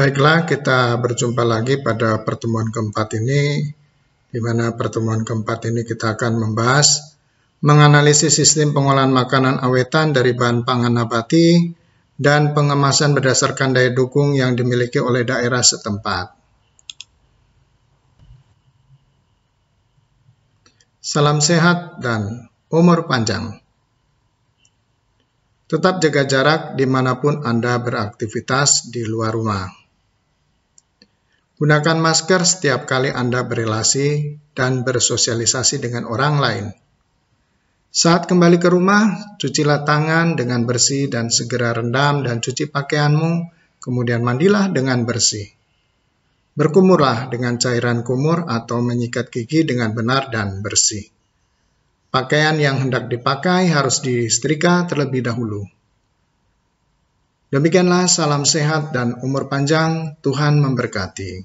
Baiklah, kita berjumpa lagi pada pertemuan keempat ini, di mana pertemuan keempat ini kita akan membahas menganalisis sistem pengolahan makanan awetan dari bahan pangan nabati dan pengemasan berdasarkan daya dukung yang dimiliki oleh daerah setempat. Salam sehat dan umur panjang. Tetap jaga jarak dimanapun Anda beraktivitas di luar rumah. Gunakan masker setiap kali Anda berrelasi dan bersosialisasi dengan orang lain. Saat kembali ke rumah, cucilah tangan dengan bersih dan segera rendam dan cuci pakaianmu, kemudian mandilah dengan bersih. Berkumurlah dengan cairan kumur atau menyikat gigi dengan benar dan bersih. Pakaian yang hendak dipakai harus disetrika terlebih dahulu. Demikianlah salam sehat dan umur panjang, Tuhan memberkati.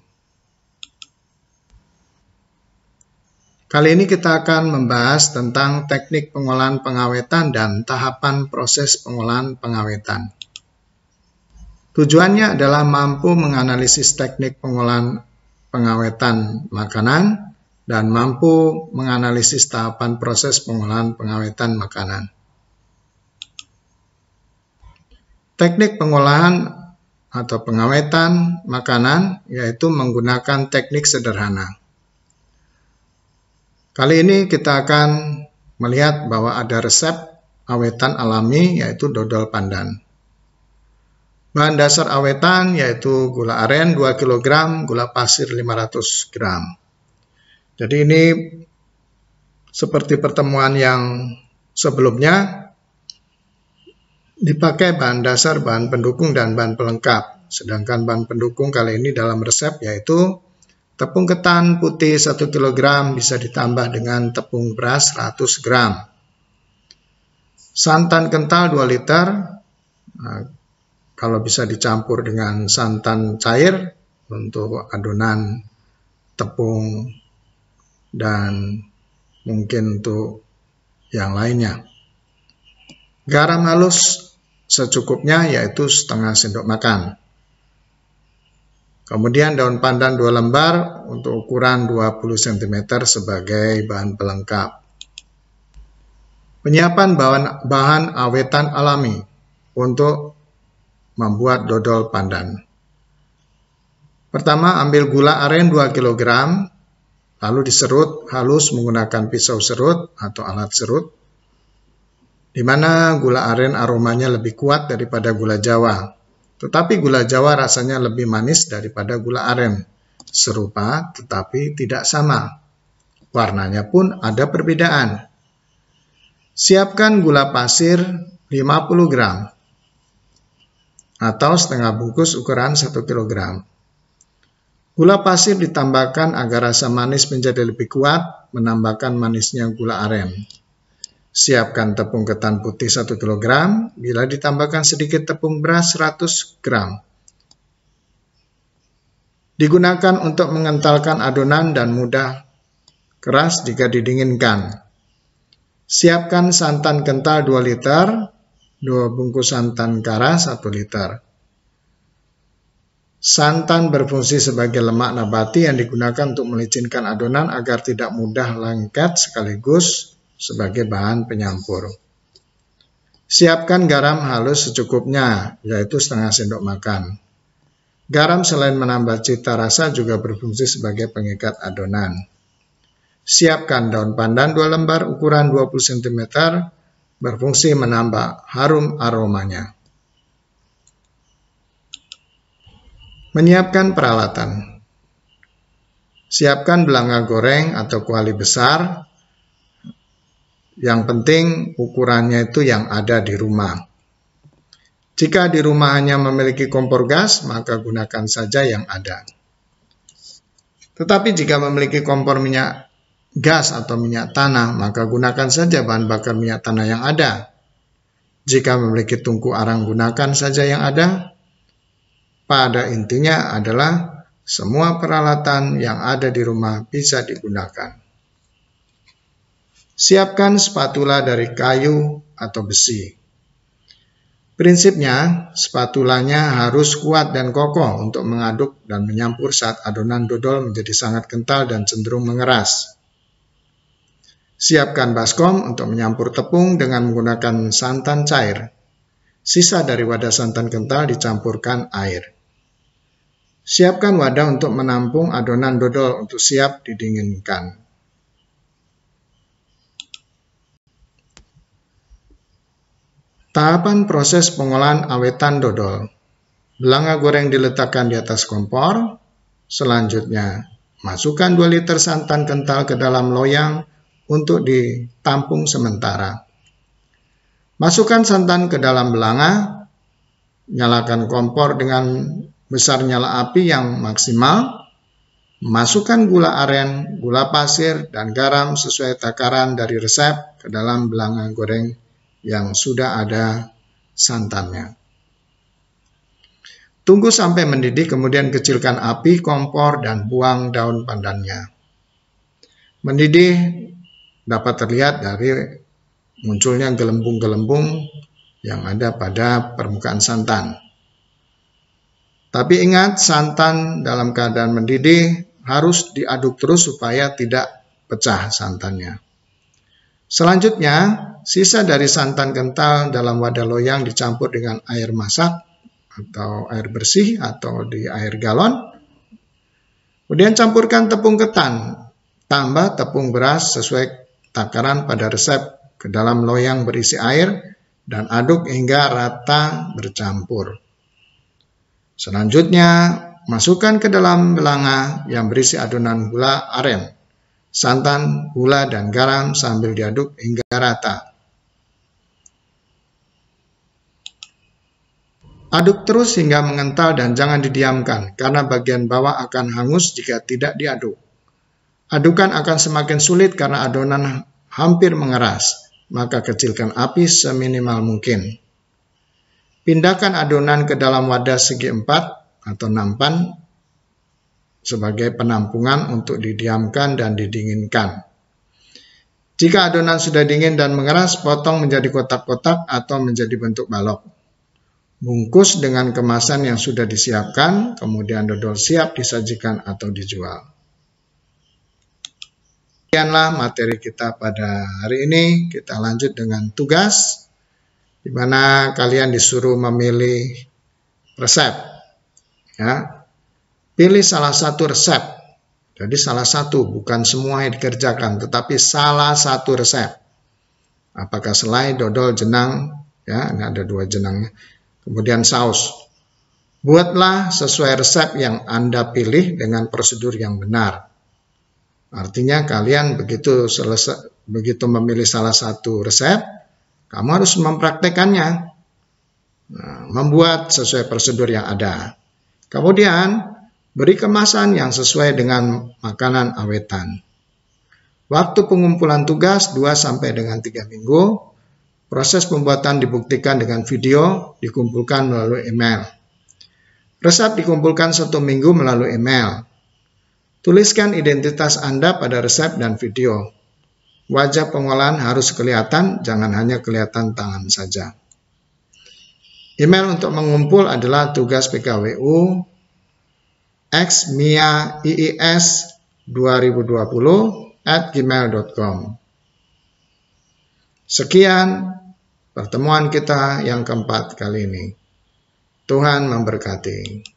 Kali ini kita akan membahas tentang teknik pengolahan pengawetan dan tahapan proses pengolahan pengawetan. Tujuannya adalah mampu menganalisis teknik pengolahan pengawetan makanan dan mampu menganalisis tahapan proses pengolahan pengawetan makanan. Teknik pengolahan atau pengawetan makanan yaitu menggunakan teknik sederhana. Kali ini kita akan melihat bahwa ada resep awetan alami yaitu dodol pandan. Bahan dasar awetan yaitu gula aren 2 kg, gula pasir 500 gram. Jadi ini seperti pertemuan yang sebelumnya dipakai bahan dasar, bahan pendukung, dan bahan pelengkap. Sedangkan bahan pendukung kali ini dalam resep yaitu tepung ketan putih 1 kg bisa ditambah dengan tepung beras 100 gram. Santan kental 2 liter, nah, kalau bisa dicampur dengan santan cair untuk adonan tepung dan mungkin untuk yang lainnya. Garam halus secukupnya yaitu setengah sendok makan. Kemudian daun pandan dua lembar untuk ukuran 20 cm sebagai bahan pelengkap. Penyiapan bahan, bahan awetan alami untuk membuat dodol pandan. Pertama, ambil gula aren 2 kg, lalu diserut halus menggunakan pisau serut atau alat serut di mana gula aren aromanya lebih kuat daripada gula Jawa. Tetapi gula Jawa rasanya lebih manis daripada gula aren. Serupa tetapi tidak sama. Warnanya pun ada perbedaan. Siapkan gula pasir 50 gram atau setengah bungkus ukuran 1 kg. Gula pasir ditambahkan agar rasa manis menjadi lebih kuat, menambahkan manisnya gula aren. Siapkan tepung ketan putih 1 kg, bila ditambahkan sedikit tepung beras 100 gram. Digunakan untuk mengentalkan adonan dan mudah keras jika didinginkan. Siapkan santan kental 2 liter, 2 bungkus santan kara 1 liter. Santan berfungsi sebagai lemak nabati yang digunakan untuk melicinkan adonan agar tidak mudah lengket sekaligus sebagai bahan penyampur. Siapkan garam halus secukupnya, yaitu setengah sendok makan. Garam selain menambah cita rasa juga berfungsi sebagai pengikat adonan. Siapkan daun pandan 2 lembar ukuran 20 cm, berfungsi menambah harum aromanya. Menyiapkan peralatan. Siapkan belanga goreng atau kuali besar yang penting ukurannya itu yang ada di rumah. Jika di rumah hanya memiliki kompor gas, maka gunakan saja yang ada. Tetapi jika memiliki kompor minyak gas atau minyak tanah, maka gunakan saja bahan bakar minyak tanah yang ada. Jika memiliki tungku arang, gunakan saja yang ada. Pada intinya adalah semua peralatan yang ada di rumah bisa digunakan. Siapkan spatula dari kayu atau besi. Prinsipnya, spatulanya harus kuat dan kokoh untuk mengaduk dan menyampur saat adonan dodol menjadi sangat kental dan cenderung mengeras. Siapkan baskom untuk menyampur tepung dengan menggunakan santan cair. Sisa dari wadah santan kental dicampurkan air. Siapkan wadah untuk menampung adonan dodol untuk siap didinginkan. Tahapan proses pengolahan awetan dodol. Belanga goreng diletakkan di atas kompor. Selanjutnya, masukkan 2 liter santan kental ke dalam loyang untuk ditampung sementara. Masukkan santan ke dalam belanga, nyalakan kompor dengan besar nyala api yang maksimal, masukkan gula aren, gula pasir, dan garam sesuai takaran dari resep ke dalam belanga goreng yang sudah ada santannya. Tunggu sampai mendidih, kemudian kecilkan api kompor dan buang daun pandannya. Mendidih dapat terlihat dari munculnya gelembung-gelembung yang ada pada permukaan santan. Tapi ingat, santan dalam keadaan mendidih harus diaduk terus supaya tidak pecah santannya. Selanjutnya, sisa dari santan kental dalam wadah loyang dicampur dengan air masak atau air bersih atau di air galon. Kemudian campurkan tepung ketan, tambah tepung beras sesuai takaran pada resep ke dalam loyang berisi air dan aduk hingga rata bercampur. Selanjutnya, masukkan ke dalam belanga yang berisi adonan gula aren, santan, gula, dan garam sambil diaduk hingga rata. Aduk terus hingga mengental dan jangan didiamkan, karena bagian bawah akan hangus jika tidak diaduk. Adukan akan semakin sulit karena adonan hampir mengeras, maka kecilkan api seminimal mungkin. Pindahkan adonan ke dalam wadah segi empat atau nampan sebagai penampungan untuk didiamkan dan didinginkan. Jika adonan sudah dingin dan mengeras, potong menjadi kotak-kotak atau menjadi bentuk balok. Bungkus dengan kemasan yang sudah disiapkan, kemudian dodol siap disajikan atau dijual. Sekianlah materi kita pada hari ini. Kita lanjut dengan tugas, di mana kalian disuruh memilih resep. Ya, pilih salah satu resep. Jadi salah satu, bukan semua yang dikerjakan, tetapi salah satu resep. Apakah selai, dodol, jenang, ya, ini ada dua jenangnya Kemudian saus. Buatlah sesuai resep yang Anda pilih dengan prosedur yang benar. Artinya kalian begitu selesai begitu memilih salah satu resep, kamu harus mempraktekannya. Nah, membuat sesuai prosedur yang ada. Kemudian beri kemasan yang sesuai dengan makanan awetan. Waktu pengumpulan tugas 2 sampai dengan 3 minggu. Proses pembuatan dibuktikan dengan video, dikumpulkan melalui email. Resep dikumpulkan satu minggu melalui email. Tuliskan identitas Anda pada resep dan video. Wajah pengolahan harus kelihatan, jangan hanya kelihatan tangan saja. Email untuk mengumpul adalah tugas PKWU xmiaiis2020 at gmail.com. Sekian pertemuan kita yang keempat kali ini. Tuhan memberkati.